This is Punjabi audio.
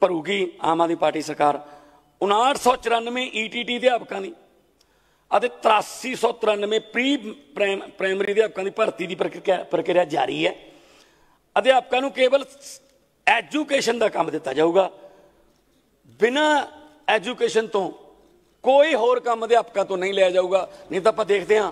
ਭਰੂਗੀ ਆਮ ਆਦਮੀ ਪਾਰਟੀ ਸਰਕਾਰ 5994 ਈਟੀਟੀ e ਅਧਿਆਪਕਾਂ ਦੀ ਅਤੇ 8393 ਪ੍ਰੀ ਪ੍ਰਾਇਮਰੀ ਅਧਿਆਪਕਾਂ ਦੀ ਭਰਤੀ ਦੀ ਪ੍ਰਕਿਰਿਆ ਜਾਰੀ ਹੈ ਅਧਿਆਪਕਾਂ ਨੂੰ ਕੇਵਲ ਐਜੂਕੇਸ਼ਨ ਦਾ ਕੰਮ ਦਿੱਤਾ ਜਾਊਗਾ ਬਿਨਾਂ ਐਜੂਕੇਸ਼ਨ ਤੋਂ ਕੋਈ ਹੋਰ ਕੰਮ ਅਧਿਆਪਕਾਂ ਤੋਂ ਨਹੀਂ ਲਿਆ ਜਾਊਗਾ ਨਹੀਂ ਤਾਂ ਆਪਾਂ ਦੇਖਦੇ ਹਾਂ